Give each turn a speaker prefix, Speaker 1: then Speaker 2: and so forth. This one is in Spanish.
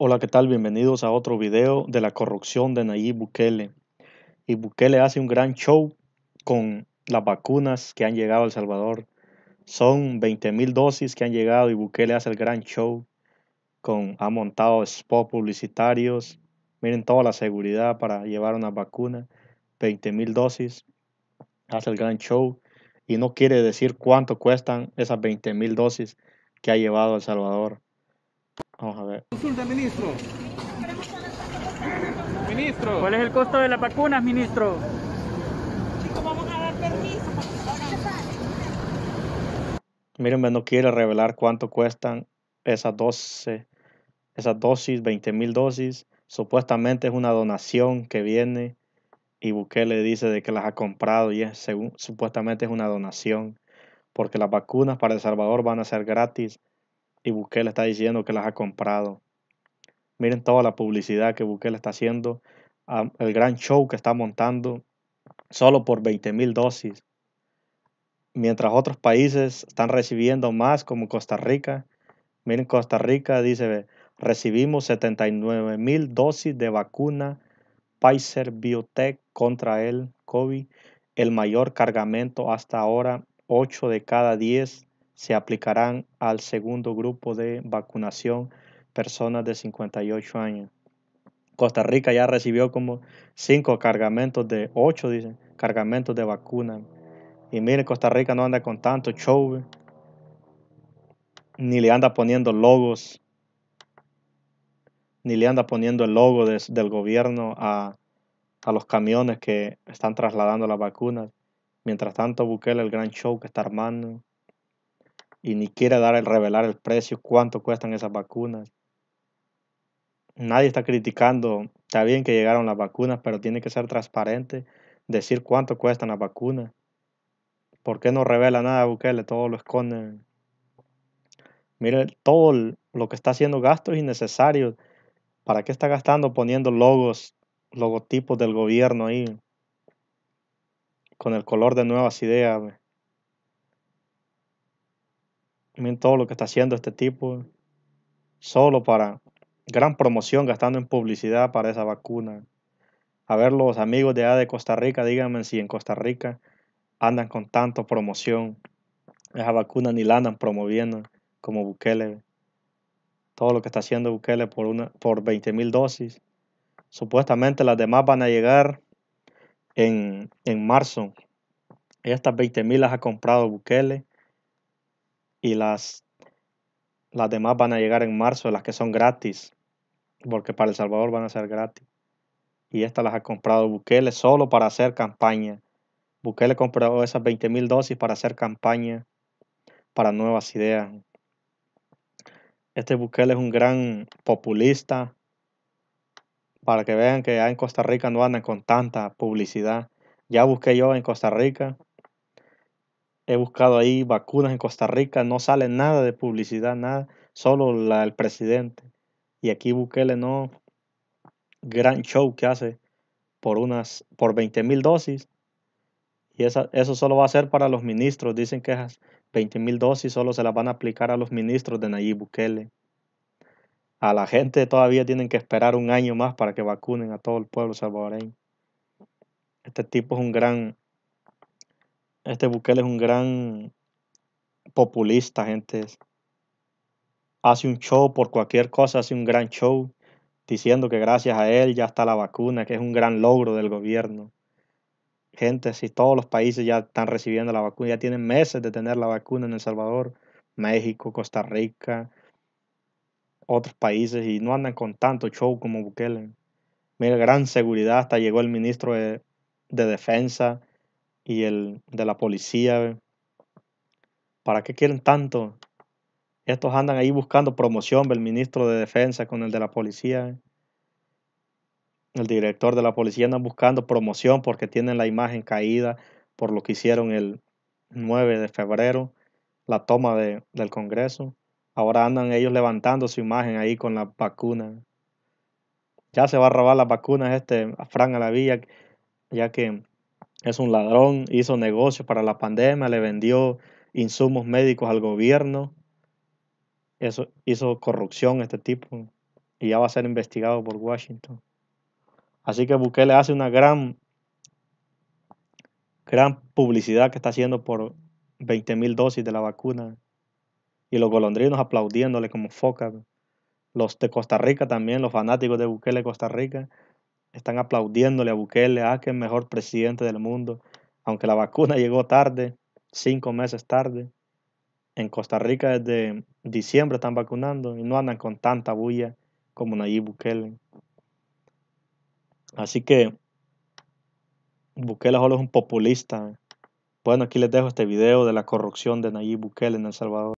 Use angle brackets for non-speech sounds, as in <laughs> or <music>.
Speaker 1: Hola, ¿qué tal? Bienvenidos a otro video de la corrupción de Nayib Bukele. Y Bukele hace un gran show con las vacunas que han llegado a El Salvador. Son 20.000 dosis que han llegado y Bukele hace el gran show. Con, ha montado spots publicitarios. Miren toda la seguridad para llevar una vacuna. 20.000 dosis. Hace el gran show. Y no quiere decir cuánto cuestan esas 20.000 dosis que ha llevado a El Salvador Vamos a ver. ministro. Ministro. ¿Cuál es el costo de las vacunas, ministro? Chicos, vamos a dar permiso. me no quiere revelar cuánto cuestan esas, 12, esas dosis, 20 mil dosis. Supuestamente es una donación que viene y Bukele dice de que las ha comprado y es, supuestamente es una donación porque las vacunas para El Salvador van a ser gratis y Bukele está diciendo que las ha comprado. Miren toda la publicidad que Bukele está haciendo, el gran show que está montando solo por 20 mil dosis. Mientras otros países están recibiendo más, como Costa Rica. Miren, Costa Rica dice, recibimos 79 mil dosis de vacuna Pfizer Biotech contra el COVID, el mayor cargamento hasta ahora, 8 de cada 10 se aplicarán al segundo grupo de vacunación personas de 58 años. Costa Rica ya recibió como 5 cargamentos de 8, dicen, cargamentos de vacunas. Y miren, Costa Rica no anda con tanto show, ni le anda poniendo logos, ni le anda poniendo el logo del gobierno a, a los camiones que están trasladando las vacunas. Mientras tanto, Bukele, el gran show que está armando, y ni quiere dar el revelar el precio, cuánto cuestan esas vacunas. Nadie está criticando, está bien que llegaron las vacunas, pero tiene que ser transparente, decir cuánto cuestan las vacunas. ¿Por qué no revela nada Bukele? Todo lo esconde. Mire, todo lo que está haciendo gastos innecesarios. ¿Para qué está gastando poniendo logos, logotipos del gobierno ahí? Con el color de nuevas ideas. Miren todo lo que está haciendo este tipo. Solo para gran promoción, gastando en publicidad para esa vacuna. A ver, los amigos de A de Costa Rica, díganme si en Costa Rica andan con tanta promoción. Esa vacuna ni la andan promoviendo como Bukele. Todo lo que está haciendo Bukele por, una, por 20 mil dosis. Supuestamente las demás van a llegar en, en marzo. Estas 20 mil las ha comprado Bukele y las, demás van a llegar en marzo, las que son gratis, porque para El Salvador van a ser gratis. Y estas las ha comprado Bukele solo para hacer campaña. Bukele compró esas 20,000 mil dosis para hacer campaña para nuevas ideas. Este Bukele es un gran populista. Para que vean que ya en Costa Rica no andan con tanta publicidad. Ya busqué yo en Costa Rica He buscado ahí vacunas en Costa Rica, no sale nada de publicidad, nada, solo la presidente. Y aquí Bukele no, gran show que hace por unas, por 20 mil dosis. Y eso solo va a ser para los ministros. Dicen que esas 20 mil dosis solo se las van a aplicar a los ministros de Nayib Bukele. A la gente todavía tienen que esperar un año más para que vacunen a todo el pueblo salvadoreño. Este tipo es un gran este Bukele es un gran populista, gente. Hace un show por cualquier cosa, hace un gran show, diciendo que gracias a él ya está la vacuna, que es un gran logro del gobierno. Gente, si todos los países ya están recibiendo la vacuna, ya tienen meses de tener la vacuna en El Salvador, México, Costa Rica, otros países, y no andan con tanto show como Bukele. Mira, gran seguridad, hasta llegó el ministro de, de Defensa y el de la policía. ¿Para qué quieren tanto? Estos andan ahí buscando promoción del ministro de Defensa con el de la policía. El director de la policía andan buscando promoción porque tienen la imagen caída por lo que hicieron el 9 de febrero, la toma del Congreso. Ahora andan ellos levantando su imagen ahí con la vacuna. Ya se va a robar las vacunas este Frank Fran a la villa, ya que es un ladrón, hizo negocios para la pandemia, le vendió insumos médicos al gobierno, eso hizo corrupción este tipo y ya va a ser investigado por Washington. Así que Bukele hace una gran, gran publicidad que está haciendo por 20 mil dosis de la vacuna y los golondrinos aplaudiéndole como focas. Los de Costa Rica también, los fanáticos de Bukele Costa Rica, están aplaudiéndole a Bukele, ah, que es mejor presidente del mundo, aunque la vacuna <laughs> llegó tarde, cinco meses tarde. En Costa Rica desde diciembre están vacunando y no andan con tanta bulla como Nayib Bukele. Así que Bukele solo es un populista. Bueno, aquí les dejo este video de la corrupción de Nayib Bukele en El Salvador.